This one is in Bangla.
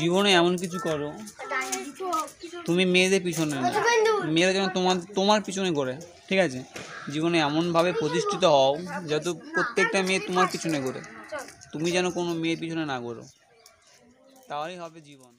জীবনে এমন কিছু করো তুমি মেয়েদের পিছনে না মেয়েরা যেন তোমার তোমার পিছনে করে ঠিক আছে জীবনে এমনভাবে প্রতিষ্ঠিত হও যত প্রত্যেকটা মেয়ে তোমার পিছনে করে তুমি যেন কোনো মেয়ের পিছনে না করো তাহলেই হবে জীবন